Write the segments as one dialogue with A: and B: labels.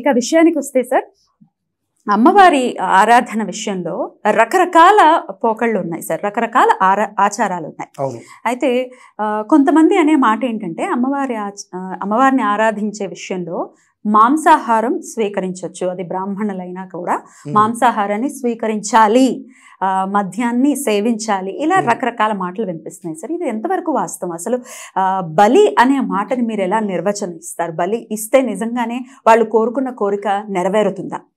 A: ఇక విషయానికి వస్తే సార్ అమ్మవారి ఆరాధన విషయంలో రకరకాల పోకళ్ళు ఉన్నాయి సార్ రకరకాల ఆరా ఆచారాలు ఉన్నాయి అయితే కొంతమంది అనే మాట ఏంటంటే అమ్మవారి అమ్మవారిని ఆరాధించే విషయంలో మాంసాహారం స్వీకరించవచ్చు అది బ్రాహ్మణులైనా కూడా మాంసాహారాన్ని స్వీకరించాలి మద్యాన్ని సేవించాలి ఇలా రకరకాల మాటలు వినిపిస్తున్నాయి సార్ ఇది ఎంతవరకు వాస్తవం అసలు బలి అనే మాటని మీరు ఎలా నిర్వచనం ఇస్తారు బలి ఇస్తే నిజంగానే వాళ్ళు కోరుకున్న కోరిక నెరవేరుతుందా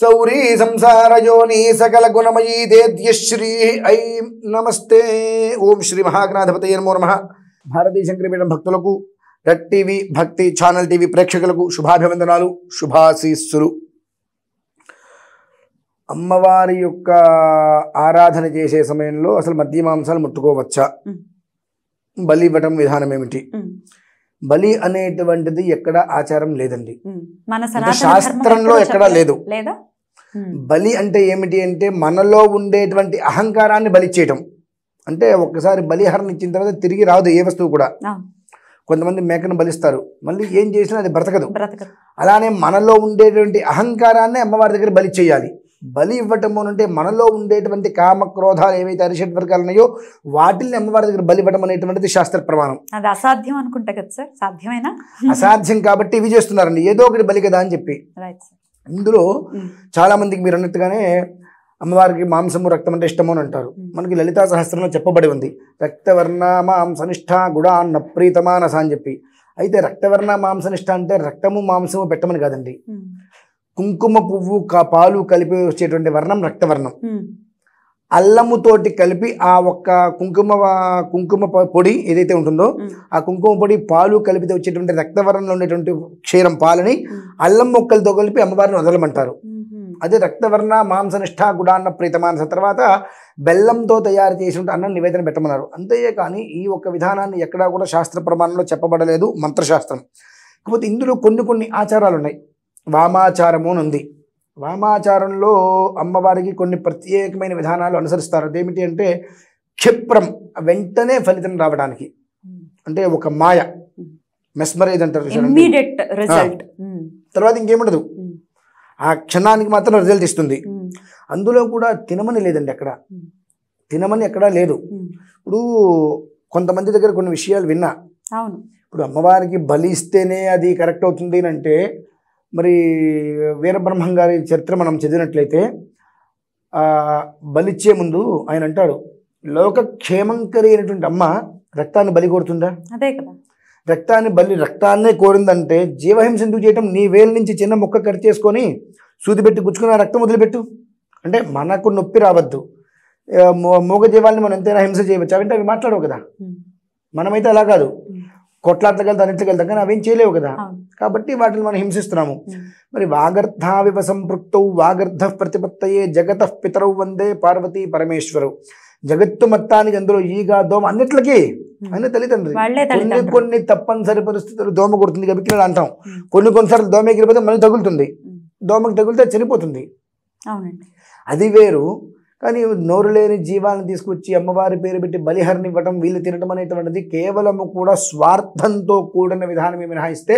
B: సౌరీ సంసారయోని సకల గుణమయీ దేద్యశ్రీ ఐ నమస్తే ఓం శ్రీ మహాగణాధిపతయ నమో నమ భారతీయ శంకరపీఠం భక్తులకు red TV Bhakti channel TV ప్రేక్షకులకు శుభాభివందనాలు శుభాశీస్సులు అమ్మవారి యొక్క ఆరాధన చేసే సమయంలో అసలు మద్యమాంసాలు ముట్టుకోవచ్చా బలి ఇవ్వటం విధానం ఏమిటి బలి అనేటువంటిది ఎక్కడ ఆచారం లేదండి
A: మన శాస్త్రంలో ఎక్కడా లేదు లేదా Hmm.
B: బలి అంటే ఏమిటి అంటే మనలో ఉండేటువంటి అహంకారాన్ని బలి చేయటం అంటే ఒక్కసారి బలిహరణ ఇచ్చిన తర్వాత తిరిగి రాదు ఏ వస్తువు కూడా కొంతమంది మేకను బలిస్తారు మళ్ళీ ఏం చేసినా అది బ్రతకదు అలానే మనలో ఉండేటువంటి అహంకారాన్ని అమ్మవారి దగ్గర బలి చేయాలి బలి ఇవ్వటము అంటే మనలో ఉండేటువంటి కామ క్రోధాలు ఏవైతే అరిషట్ వర్గాలు ఉన్నాయో వాటిని అమ్మవారి దగ్గర బలి ఇవ్వడం అనేటువంటిది శాస్త్ర ప్రమాణం
A: అది అసాధ్యం అనుకుంటా కదా సార్
B: సాధ్యమేనా అసాధ్యం కాబట్టి ఇవి చేస్తున్నారండి ఏదో ఒకటి బలి కదా అని చెప్పి ఇందులో చాలామందికి మీరు అన్నట్టుగానే అమ్మవారికి మాంసము రక్తం అంటే ఇష్టము అని అంటారు మనకి లలితా సహస్రంలో చెప్పబడి ఉంది రక్తవర్ణ మాంసనిష్ట గుడాన్న ప్రీతమానస అని చెప్పి అయితే రక్తవర్ణ మాంసనిష్ట అంటే రక్తము మాంసము పెట్టమని కాదండి కుంకుమ పువ్వు పాలు కలిపి వచ్చేటువంటి వర్ణం రక్తవర్ణం అల్లముతోటి కలిపి ఆ ఒక్క కుంకుమ కుంకుమ పొడి ఏదైతే ఉంటుందో ఆ కుంకుమ పొడి పాలు కలిపితే వచ్చేటువంటి రక్తవర్ణంలో ఉండేటువంటి క్షీరం పాలని అల్లం మొక్కలతో కలిపి అమ్మవారిని వదలమంటారు అదే రక్తవర్ణ మాంసనిష్ట గుడాన్న ప్రీతమానస తర్వాత బెల్లంతో తయారు చేసినట్టు అన్నం నివేదన పెట్టమన్నారు అంతే కానీ ఈ ఒక్క విధానాన్ని ఎక్కడా కూడా శాస్త్ర ప్రమాణంలో చెప్పబడలేదు మంత్రశాస్త్రం కాకపోతే ఇందులో కొన్ని కొన్ని ఆచారాలు ఉన్నాయి వామాచారము అని ఉంది వామాచారంలో అమ్మవారికి కొన్ని ప్రత్యేకమైన విధానాలు అనుసరిస్తారు అదేమిటి అంటే క్షిప్రం వెంటనే ఫలితం రావడానికి అంటే ఒక మాయ మెస్మరైజ్ అంటారు రిజల్ట్ hmm. తర్వాత ఇంకేముండదు hmm. ఆ క్షణానికి మాత్రం రిజల్ట్ ఇస్తుంది hmm. అందులో కూడా తినమని లేదండి అక్కడ తినమని ఎక్కడా లేదు ఇప్పుడు కొంతమంది దగ్గర కొన్ని విషయాలు విన్నా ఇప్పుడు అమ్మవారికి బలి ఇస్తేనే అది కరెక్ట్ అవుతుంది అంటే మరి వీరబ్రహ్మం గారి చరిత్ర మనం చదివినట్లయితే బలిచ్చే ముందు ఆయన అంటాడు లోక క్షేమంకరి అయినటువంటి అమ్మ రక్తాన్ని బలి కోరుతుందా అదే కదా రక్తాన్ని బలి రక్తాన్నే కోరిందంటే జీవహింస ఎందుకు చేయటం నీ వేలు నుంచి చిన్న మొక్క కట్ చేసుకొని సూది పెట్టి గుచ్చుకుని రక్తం వదిలిపెట్టు అంటే మనకు నొప్పి రావద్దు మూగ జీవాల్ని మనం ఎంతైనా హింస చేయవచ్చు అంటే అవి మాట్లాడవు కదా మనమైతే అలా కాదు కొట్లాట్లకెళ్తా అన్నిట్లకెళ్తాం కానీ అవేం చేయలేవు కదా కాబట్టి వాటిని మనం హింసిస్తున్నాము మరి వాగర్ధావివ సంపృక్త వాగర్ధ ప్రతిపత్తయే జగత పితరౌ వందే పార్వతీ పరమేశ్వరవు జగత్తు మొత్తానికి అందులో ఈగ దోమ అన్నిట్లకి ఆయన తల్లిదండ్రి కొన్ని కొన్ని తప్పనిసరి పరిస్థితులు దోమ కొడుతుంది నేను అంటాం కొన్ని కొన్నిసార్లు దోమ ఎగిరిపోతే మళ్ళీ తగులుతుంది దోమకి తగిలితే చనిపోతుంది అది వేరు కానీ నోరు లేని జీవాలను తీసుకొచ్చి అమ్మవారి పేరు పెట్టి బలిహరిని ఇవ్వటం వీళ్ళు తినటం అనేటువంటిది కేవలము కూడా స్వార్థంతో కూడిన విధానమే మినహాయిస్తే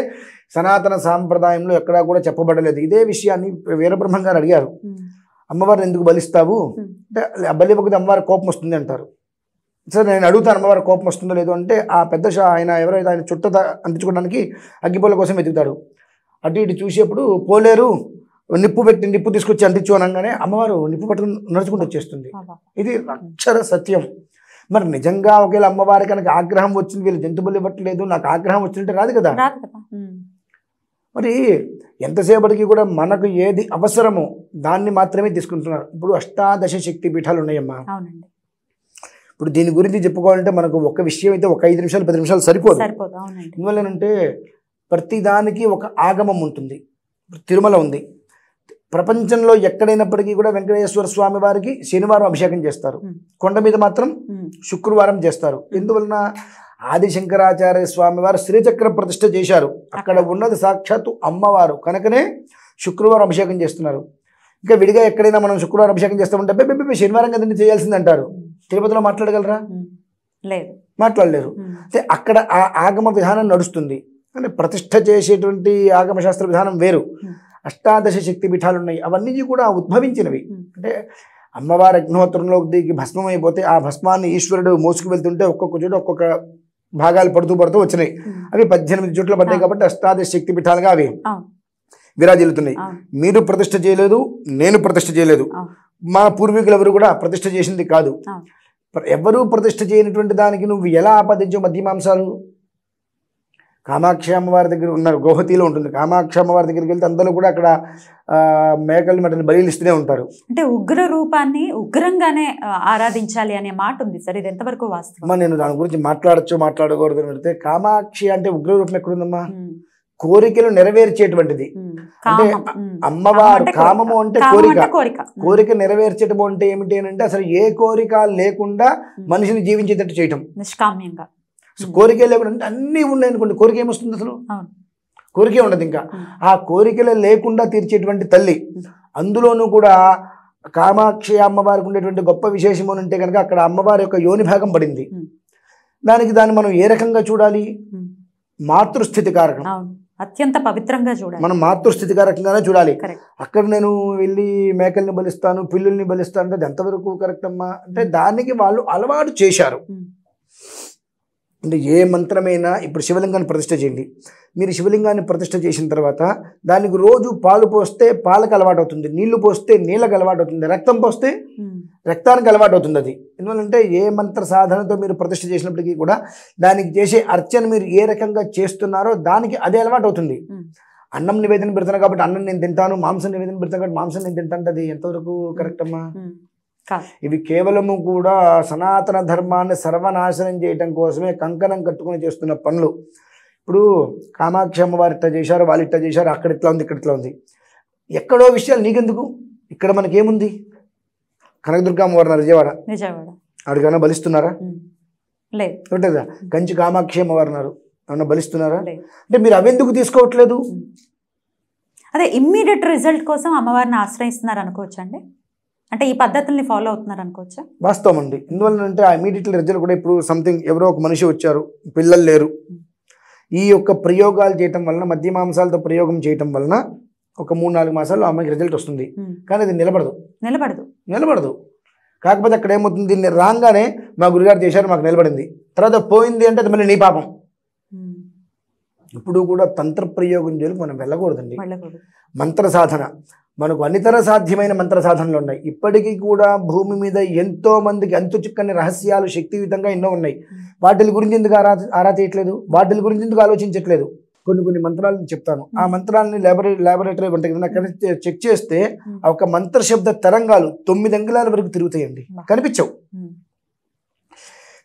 B: సనాతన సాంప్రదాయంలో ఎక్కడా కూడా చెప్పబడలేదు ఇదే విషయాన్ని వీరబ్రహ్మం గారు అడిగారు అమ్మవారిని ఎందుకు బలిస్తావు అంటే బలి ఒకటి అమ్మవారి కోపం వస్తుంది అంటారు సరే నేను అడుగుతాను అమ్మవారి కోపం వస్తుందో లేదో అంటే ఆ పెద్ద ఆయన ఎవరైతే ఆయన చుట్ట అంటించుకోవడానికి అగ్గిపోల కోసం వెతుకుతాడు అటు ఇటు చూసేప్పుడు పోలేరు నిప్పు పెట్టి నిప్పు తీసుకొచ్చి అంటించు అనగానే అమ్మవారు నిప్పు పట్టుకుని నడుచుకుంటూ వచ్చేస్తుంది ఇది అక్షర సత్యం మరి నిజంగా ఒకవేళ అమ్మవారి కనుక ఆగ్రహం వచ్చింది వీళ్ళు జంతువులు ఇవ్వట్లేదు నాకు ఆగ్రహం వచ్చినట్టు రాదు కదా మరి ఎంతసేపటికి కూడా మనకు ఏది అవసరమో దాన్ని మాత్రమే తీసుకుంటున్నారు ఇప్పుడు అష్టాదశ శక్తి పీఠాలు ఉన్నాయమ్మా ఇప్పుడు దీని గురించి చెప్పుకోవాలంటే మనకు ఒక విషయం అయితే ఒక ఐదు నిమిషాలు పది నిమిషాలు సరిపోదు ఎందువల్లనంటే ప్రతిదానికి ఒక ఆగమం ఉంటుంది తిరుమల ఉంది ప్రపంచంలో ఎక్కడైనప్పటికీ కూడా వెంకటేశ్వర స్వామి వారికి శనివారం అభిషేకం చేస్తారు కొండ మీద మాత్రం శుక్రవారం చేస్తారు ఎందువలన ఆదిశంకరాచార్య స్వామి వారు శ్రీచక్ర ప్రతిష్ఠ చేశారు అక్కడ ఉన్నది సాక్షాత్తు అమ్మవారు కనుకనే శుక్రవారం అభిషేకం చేస్తున్నారు ఇంకా విడిగా ఎక్కడైనా మనం శుక్రవారం అభిషేకం చేస్తామంటే బెబ్బెబ్బే శనివారం కదండి చేయాల్సింది అంటారు తిరుపతిలో మాట్లాడగలరా లేదు మాట్లాడలేరు అంటే అక్కడ ఆ ఆగమ విధానం నడుస్తుంది అంటే ప్రతిష్ట చేసేటువంటి ఆగమశాస్త్ర విధానం వేరు అష్టాదశ శక్తి పీఠాలు ఉన్నాయి అవన్నీ కూడా ఉద్భవించినవి అంటే అమ్మవారి అగ్నిహోత్రంలో దిగి భస్మం అయిపోతే ఆ భస్మాన్ని ఈశ్వరుడు మోసుకు వెళ్తుంటే ఒక్కొక్క చోట ఒక్కొక్క భాగాలు పడుతూ పడుతూ వచ్చినాయి అవి పద్దెనిమిది చోట్ల పడ్డాయి కాబట్టి అష్టాదశ శక్తి పీఠాలుగా అవి విరాజిల్లుతున్నాయి మీరు ప్రతిష్ట చేయలేదు నేను ప్రతిష్ట చేయలేదు మా పూర్వీకులు ఎవరు కూడా ప్రతిష్ట చేసింది కాదు ఎవరు ప్రతిష్ట చేయనటువంటి దానికి నువ్వు ఎలా ఆపాదించవు మధ్యమాంసాలు కామాక్షి అమ్మవారి దగ్గర ఉన్నారు గౌహతిలో ఉంటుంది కామాక్షి అమ్మవారి దగ్గరికి వెళ్తే అందరూ కూడా అక్కడ మేకలు మటన్ బలిస్తూనే ఉంటారు
A: అంటే ఉగ్ర రూపాన్ని ఉగ్రంగానే ఆరాధించాలి అనే మాట ఉంది సార్ ఇది ఎంతవరకు వాస్తవం
B: నేను దాని గురించి మాట్లాడచ్చు మాట్లాడకూడదు అని పెడితే కామాక్షి అంటే ఉగ్ర రూపం ఎక్కడుందమ్మా కోరికలు నెరవేర్చేటువంటిది అంటే
A: అమ్మవారు కామము
B: అంటే కోరిక కోరిక నెరవేర్చేటము అంటే ఏమిటి అంటే అసలు ఏ కోరిక లేకుండా మనిషిని జీవించేటట్టు చేయటం
A: నిష్కామ్యంగా
B: సో కోరికే లేకుండా అంటే అన్నీ ఉన్నాయనుకోండి కోరిక ఏమొస్తుంది అసలు కోరికే ఉండదు ఇంకా ఆ కోరికలే లేకుండా తీర్చేటువంటి తల్లి అందులోనూ కూడా కామాక్షి అమ్మవారికి ఉండేటువంటి గొప్ప విశేషం అని అంటే కనుక అక్కడ అమ్మవారి యొక్క యోని భాగం పడింది దానికి దాన్ని మనం ఏ రకంగా చూడాలి మాతృస్థితి కారకం
A: అత్యంత పవిత్రంగా చూడాలి
B: మనం మాతృస్థితి కారకంగానే చూడాలి అక్కడ నేను వెళ్ళి మేకల్ని బలిస్తాను పిల్లుల్ని బలిస్తాను అంటే ఎంతవరకు కరెక్ట్ అమ్మా అంటే దానికి వాళ్ళు అలవాటు చేశారు అంటే ఏ మంత్రమైనా ఇప్పుడు శివలింగాన్ని ప్రతిష్ట చేయండి మీరు శివలింగాన్ని ప్రతిష్ట చేసిన తర్వాత దానికి రోజు పాలు పోస్తే పాలకు అలవాటు అవుతుంది నీళ్లు పోస్తే నీళ్ళకి అలవాటు అవుతుంది రక్తం పోస్తే రక్తానికి అలవాటు అవుతుంది అది ఎందువల్లంటే ఏ మంత్ర సాధనతో మీరు ప్రతిష్ట చేసినప్పటికీ కూడా దానికి చేసే అర్చన మీరు ఏ రకంగా చేస్తున్నారో దానికి అదే అలవాటు అవుతుంది అన్నం నివేదన పెడతాను కాబట్టి అన్నం నేను తింటాను మాంసం నివేదన పెడతాను కాబట్టి మాంసం నేను తింటాను అది ఎంతవరకు కరెక్ట్ అమ్మా ఇవి కేవలము కూడా సనాతన ధర్మాన్ని సర్వనాశనం చేయటం కోసమే కంకణం కట్టుకుని చేస్తున్న పనులు ఇప్పుడు కామాక్షి అమ్మవారి ఇట్లా చేశారు వాళ్ళు ఇట్లా చేశారు అక్కడ ఇట్లా ఉంది ఇక్కడ ఇట్లా ఉంది ఎక్కడో విషయాలు నీకెందుకు ఇక్కడ మనకేముంది కనకదుర్గ అమ్మవారు విజయవాడ అడిగన్నా బలిస్తున్నారా లేదు కంచి కామాక్షి అమ్మవారు అన్నారు ఏమన్నా బలిస్తున్నారా అంటే మీరు అవెందుకు తీసుకోవట్లేదు
A: అదే ఇమ్మీడియట్ రిజల్ట్ కోసం అమ్మవారిని ఆశ్రయిస్తున్నారు అనుకోవచ్చండి అంటే ఈ పద్ధతుల్ని ఫాలో అవుతున్నారు అనుకోవచ్చా
B: వాస్తవం అండి ఎందువల్లంటే ఆ ఇమీడియట్లీ రిజల్ట్ కూడా ఇప్పుడు సంథింగ్ ఎవరో ఒక మనిషి వచ్చారు పిల్లలు లేరు ఈ యొక్క ప్రయోగాలు చేయటం వలన మధ్య మాంసాలతో ప్రయోగం చేయటం వలన ఒక మూడు నాలుగు మాసాల్లో అమ్మాయికి రిజల్ట్ వస్తుంది కానీ అది నిలబడదు నిలబడదు నిలబడదు కాకపోతే అక్కడ ఏమవుతుంది దీన్ని రాగానే మా గురుగారు చేశారు మాకు నిలబడింది తర్వాత పోయింది అంటే అది మళ్ళీ నీ పాపం ఇప్పుడు కూడా తంత్ర ప్రయోగం చేయాలి మనం వెళ్ళకూడదండి మంత్ర సాధన మనకు అన్నితర సాధ్యమైన మంత్ర సాధనలు ఉన్నాయి ఇప్పటికీ కూడా భూమి మీద ఎంతో మందికి అంతు చిక్కని రహస్యాలు శక్తియుతంగా ఎన్నో ఉన్నాయి వాటి గురించి ఎందుకు ఆరా ఆరా చేయట్లేదు వాటి గురించి ఎందుకు ఆలోచించట్లేదు కొన్ని కొన్ని మంత్రాలను చెప్తాను ఆ మంత్రాలని ల్యాబొరేటరీ లాబొరేటరీ ఉంటాయి కదా చెక్ చేస్తే ఒక మంత్రశబ్ద తరంగాలు తొమ్మిది అంగుళాల వరకు తిరుగుతాయండి కనిపించవు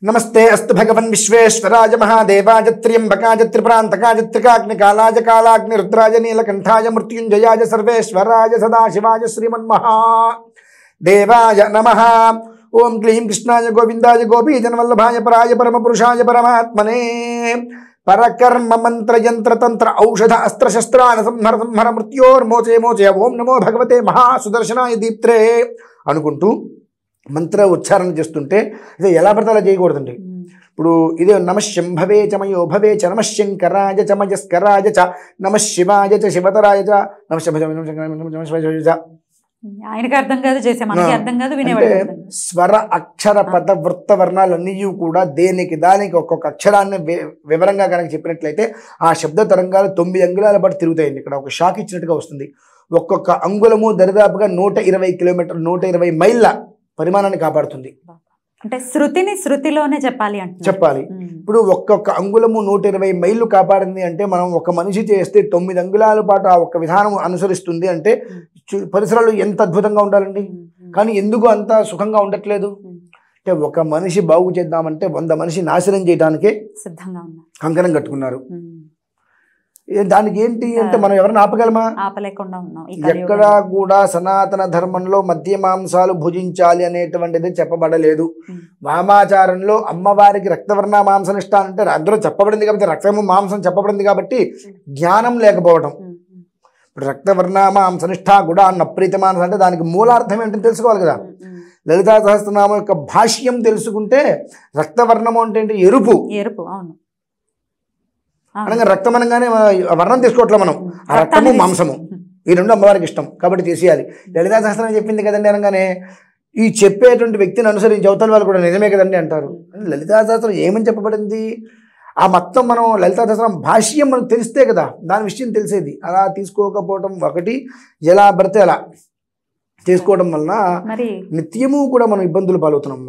B: నమస్తే అస్తు భగవన్ విశ్వేశ్వరాయ మహాదేవాయ త్ర్యంబకాయ త్రిప్రాంతకాయ త్రికాగ్నికాలాయ కాలాగ్ని రుద్రాయ నీలకంఠాయ మృత్యుంజయాయ సర్వేశ్వరాయ సదాశివాయ శ్రీమన్మహా దేవాయ నమ ఓం క్లీం కృష్ణాయ గోవిందాయ గోపీజనవల్లభాయ పరాయ పరమపురుషాయ పరమాత్మనే పరకర్మ మంత్ర యంత్ర తంత్ర ఔషధ అస్త్ర శస్త్రాన సంహర సంహర మృత్యోర్మోచే మోచే ఓం నమో భగవతే మహాసుదర్శనాయ దీప్త్రే అనుకుంటూ మంత్ర ఉచ్చారణ చేస్తుంటే ఇది ఎలా పడతాలో చేయకూడదండి ఇప్పుడు ఇదే నమశంభవే చమయో భవే చ నమ శంకరాజ మయస్కరాయ చ శివాజ చ శివతరాయ చ నమ
A: ఆయనకి
B: స్వర అక్షర పద వృత్త వర్ణాలన్నీ కూడా దేనికి దానికి ఒక్కొక్క అక్షరాన్ని వివరంగా కనుక చెప్పినట్లయితే ఆ శబ్ద తరంగాలు తొమ్మిది అంగుళాల పాటు తిరుగుతాయండి ఇక్కడ ఒక షాక్ ఇచ్చినట్టుగా వస్తుంది ఒక్కొక్క అంగుళము దరిదాపుగా నూట ఇరవై కిలోమీటర్ నూట ఇరవై మైళ్ళ పరిమాణాన్ని కాపాడుతుంది
A: అంటే శృతిని శృతిలోనే చెప్పాలి అంటే
B: చెప్పాలి ఇప్పుడు ఒక్కొక్క అంగుళము నూట ఇరవై మైళ్ళు కాపాడింది అంటే మనం ఒక మనిషి చేస్తే తొమ్మిది అంగుళాల పాటు ఆ ఒక్క విధానం అనుసరిస్తుంది అంటే పరిసరాలు ఎంత అద్భుతంగా ఉండాలండి కానీ ఎందుకు అంత సుఖంగా ఉండట్లేదు అంటే ఒక మనిషి బాగు చేద్దామంటే వంద మనిషి నాశనం చేయడానికే సిద్ధంగా కంకణం కట్టుకున్నారు దానికి ఏంటి అంటే మనం ఎవరిని ఆపగలమా ఎక్కడా కూడా సనాతన ధర్మంలో మద్య మాంసాలు భుజించాలి అనేటువంటిది చెప్పబడలేదు వామాచారంలో అమ్మవారికి రక్తవర్ణ మాంసనిష్ట అంటే అందులో చెప్పబడింది కాబట్టి రక్తము మాంసం చెప్పబడింది కాబట్టి జ్ఞానం లేకపోవడం రక్తవర్ణామ అంశనిష్ట కూడా నప్రీత మానస అంటే దానికి మూలార్థం ఏంటని తెలుసుకోవాలి కదా లలితా సహస్రనామం యొక్క భాష్యం తెలుసుకుంటే రక్తవర్ణము అంటే ఏంటి ఎరుపు ఎరుపు అవును అనగా రక్తం అనగానే వర్ణం తీసుకోవట్లే మనం ఆ రక్తము మాంసము ఈ రెండు అమ్మవారికి ఇష్టం కాబట్టి తీసేయాలి లలితా సహస్రం చెప్పింది కదండి అనగానే ఈ చెప్పేటువంటి వ్యక్తిని అనుసరించి అవతల వాళ్ళు కూడా నిజమే కదండి అంటారు లలితా సహస్రం ఏమని చెప్పబడింది ఆ మొత్తం మనం లలితా దసరా భాష్యం మనకు తెలిస్తే కదా దాని విషయం తెలిసేది అలా తీసుకోకపోవటం ఒకటి ఎలా పడితే అలా చేసుకోవడం వలన మరి నిత్యము కూడా మనం ఇబ్బందులు పాలవుతున్నాం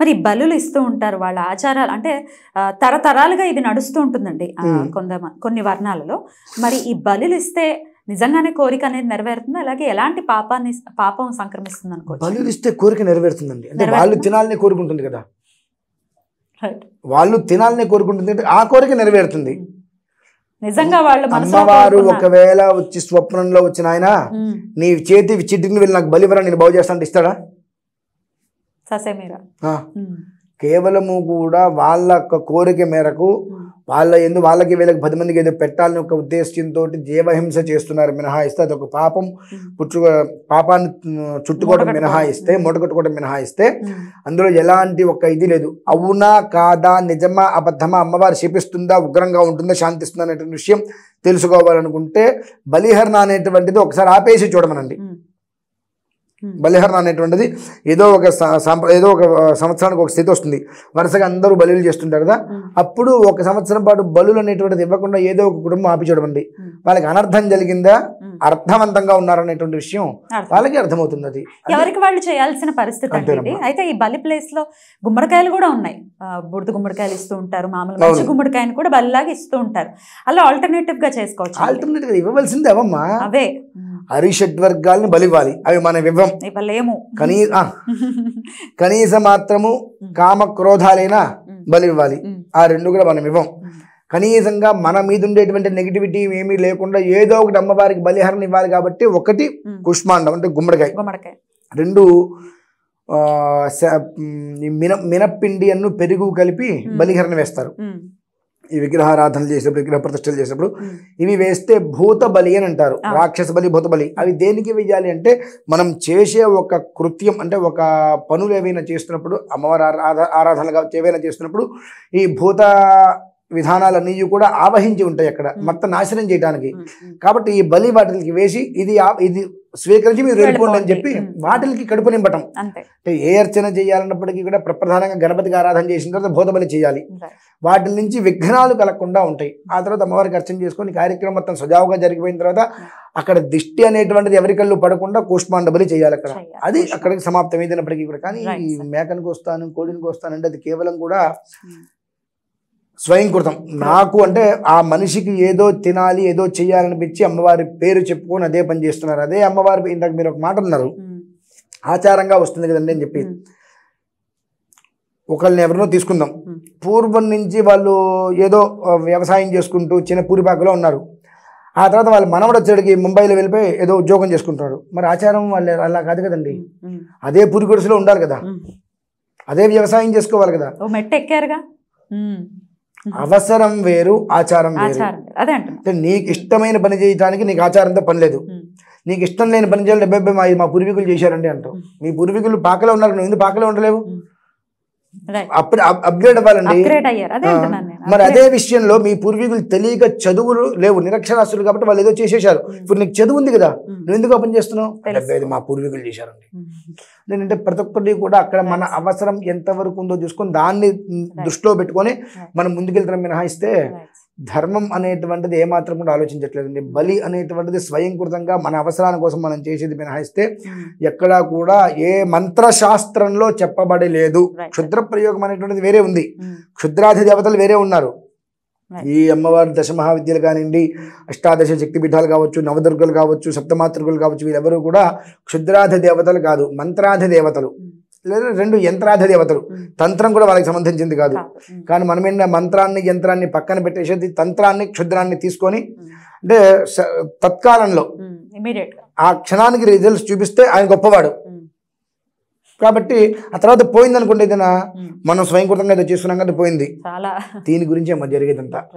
A: మరి బలులు ఇస్తూ ఉంటారు వాళ్ళ ఆచారాలు అంటే తరతరాలుగా ఇది నడుస్తూ ఉంటుందండి కొంత కొన్ని వర్ణాలలో మరి ఈ బలు ఇస్తే నిజంగానే కోరిక అనేది నెరవేరుతుంది అలాగే ఎలాంటి పాపాన్ని పాపం సంక్రమిస్తుంది అనుకో బలు
B: ఇస్తే కోరిక నెరవేరుతుందండి అంటే వాళ్ళు తినాలనే కోరుకుంటుంది కదా వాళ్ళు తినాలనే కోరుకుంటుంది ఆ కోరిక నెరవేరుతుంది
A: నిజంగా వాళ్ళు అమ్మవారు
B: ఒకవేళ వచ్చి స్వప్నంలో వచ్చిన ఆయన నీ చేతి చిట్టిని వెళ్ళి నాకు బలివరా నేను బాగు చేస్తానంటే ఇస్తాడా ససేమీరా కేవలము కూడా వాళ్ళ కోరిక మేరకు వాళ్ళ ఎందు వాళ్ళకి వీళ్ళకి పది మందికి ఏదో పెట్టాలని ఒక ఉద్దేశంతో జీవహింస చేస్తున్నారు మినహాయిస్తే అదొక పాపం పుట్టు పాపాన్ని చుట్టుకోవడం మినహాయిస్తే మూటగొట్టుకోవడం మినహాయిస్తే అందులో ఎలాంటి ఒక ఇది లేదు అవునా కాదా నిజమా అబద్ధమా అమ్మవారు శిపిస్తుందా ఉగ్రంగా ఉంటుందా శాంతిస్తుందా అనేటువంటి విషయం తెలుసుకోవాలనుకుంటే బలిహరణ అనేటువంటిది ఒకసారి ఆపేసి చూడమనండి బలిహరణ అనేటువంటిది ఏదో ఒక ఏదో ఒక సంవత్సరానికి ఒక స్థితి వస్తుంది వరుసగా అందరూ బలు చేస్తుంటారు కదా అప్పుడు ఒక సంవత్సరం పాటు బలు అనేటువంటిది ఇవ్వకుండా ఏదో ఒక కుటుంబం ఆపించడం అండి వాళ్ళకి అనర్థం జరిగిందా అర్థవంతంగా ఉన్నారనేటువంటి విషయం వాళ్ళకి అర్థమవుతుంది ఎవరికి
A: వాళ్ళు చేయాల్సిన పరిస్థితి అండి అయితే ఈ బలి ప్లేస్ లో గుమ్మడికాయలు కూడా ఉన్నాయి బుడిద గుమ్మడికాయలు ఇస్తూ ఉంటారు మామూలు మంచి గుమ్మడికాయని కూడా బలిలాగా ఇస్తూ ఉంటారు అలా ఆల్టర్నేటివ్
B: గా చేసుకోవచ్చు ఆల్టర్నేటివ్ ఇవ్వవలసిందే అవమ్మా అవే హరిషడ్వర్గాల్ని బలివ్వాలి అవి మనం ఇవ్వం కనీస కనీస కనీసం మాత్రము కామ క్రోధాలైనా బలివ్వాలి ఆ రెండు కూడా మనం ఇవ్వం కనీసంగా మన మీద ఉండేటువంటి నెగిటివిటీ ఏమీ లేకుండా ఏదో ఒకటి అమ్మవారికి బలిహరణ ఇవ్వాలి కాబట్టి ఒకటి కుష్మాండం అంటే గుమ్మడికాయ గుమ్మడికాయ రెండు మిన మినప్పిండి అన్ను పెరుగు కలిపి బలిహరణ వేస్తారు ఈ విగ్రహారాధనలు చేసినప్పుడు విగ్రహ ప్రతిష్టలు చేసినప్పుడు ఇవి వేస్తే భూత బలి అని అంటారు రాక్షస బలి భూత బలి అవి దేనికి వేయాలి అంటే మనం చేసే ఒక కృత్యం అంటే ఒక పనులు ఏవైనా చేస్తున్నప్పుడు అమ్మవారి ఆరాధనలుగా ఏవైనా చేస్తున్నప్పుడు ఈ భూత విధానాలన్నీ కూడా ఆవహించి ఉంటాయి అక్కడ మొత్తం నాశనం చేయడానికి కాబట్టి ఈ బలి వాటికి వేసి ఇది ఇది స్వీకరించి మీరు వెళ్ళిపోండి అని చెప్పి వాటికి కడుపు నింపటం అంటే ఏ అర్చన చేయాలన్నప్పటికీ కూడా ప్రప్రధానంగా గణపతికి ఆరాధన చేసిన తర్వాత భూతబలి చేయాలి వాటి నుంచి విఘ్నాలు కలగకుండా ఉంటాయి ఆ తర్వాత అమ్మవారికి అర్చన చేసుకొని కార్యక్రమం మొత్తం సజావుగా జరిగిపోయిన తర్వాత అక్కడ దిష్టి అనేటువంటిది ఎవరికల్లు పడకుండా కూష్మాండబలి చేయాలి అక్కడ అది అక్కడికి సమాప్తం అయినప్పటికీ కూడా కానీ మేకనికి వస్తాను కోడినికి వస్తాను అంటే అది కేవలం కూడా hmm. స్వయంకృతం నాకు అంటే ఆ మనిషికి ఏదో తినాలి ఏదో చేయాలనిపించి అమ్మవారి పేరు చెప్పుకొని అదే పని చేస్తున్నారు అదే అమ్మవారి ఇంతకు మీరు ఒక మాట అన్నారు hmm. ఆచారంగా వస్తుంది కదండి అని చెప్పి hmm. ఒకళ్ళని ఎవరినో తీసుకుందాం పూర్వం నుంచి వాళ్ళు ఏదో వ్యవసాయం చేసుకుంటూ చిన్న పూరిపాకలో ఉన్నారు ఆ తర్వాత వాళ్ళు మనవడు వచ్చేడికి ముంబైలో వెళ్ళిపోయి ఏదో ఉద్యోగం చేసుకుంటున్నారు మరి ఆచారం వాళ్ళు అలా కాదు కదండి అదే గొడుసులో ఉండాలి కదా అదే వ్యవసాయం చేసుకోవాలి కదా
A: మెట్టెక్కారుగా
B: అవసరం వేరు ఆచారం వేరు నీకు ఇష్టమైన పని చేయడానికి నీకు ఆచారంతో పని లేదు నీకు ఇష్టం లేని పని చేయాలి డెబ్బై మా పూర్వీకులు చేశారండి అంటాం మీ పూర్వీకులు పాకలో ఉన్నారు నువ్వు ఎందుకు పాకలో ఉండలేవు అప్గ్రేడ్ అవ్వాలండి మరి అదే విషయంలో మీ పూర్వీకులు తెలియక చదువులు లేవు నిరక్షరాస్తులు కాబట్టి వాళ్ళు ఏదో చేసేసారు ఇప్పుడు నీకు చదువు ఉంది కదా నువ్వు ఎందుకు ఓపెన్ చేస్తున్నావు మా పూర్వీకులు చేశారండి నేనంటే ప్రతి ఒక్కటి కూడా అక్కడ మన అవసరం ఎంత వరకు ఉందో చూసుకొని దాన్ని దృష్టిలో పెట్టుకొని మనం ముందుకెళ్తాం మినహాయిస్తే ధర్మం అనేటువంటిది ఏమాత్రం కూడా ఆలోచించట్లేదండి బలి అనేటువంటిది స్వయంకృతంగా మన అవసరాల కోసం మనం చేసేది మినహాయిస్తే hmm. ఎక్కడా కూడా ఏ మంత్రశాస్త్రంలో చెప్పబడి లేదు క్షుద్ర ప్రయోగం అనేటువంటిది వేరే ఉంది hmm. క్షుద్రాధి దేవతలు వేరే ఉన్నారు ఈ అమ్మవారి దశ మహావిద్యలు కానివ్వండి అష్టాదశ శక్తి పీఠాలు కావచ్చు నవదుర్గలు కావచ్చు సప్తమాతృకులు కావచ్చు వీళ్ళెవరూ కూడా క్షుద్రాధి దేవతలు కాదు మంత్రాధి దేవతలు hmm. లేదా రెండు యంత్రాధి దేవతలు తంత్రం కూడా వాళ్ళకి సంబంధించింది కాదు కానీ మనమేంట మంత్రాన్ని యంత్రాన్ని పక్కన పెట్టేసేది తంత్రాన్ని క్షుద్రాన్ని తీసుకొని అంటే తత్కాలంలో ఆ క్షణానికి రిజల్ట్స్ చూపిస్తే ఆయన గొప్పవాడు కాబట్టి ఆ తర్వాత పోయింది అనుకుంటే మనం స్వయంకృతంగా ఏదో చేస్తున్నాం కదా పోయింది దీని గురించి ఏమో జరిగేదంతా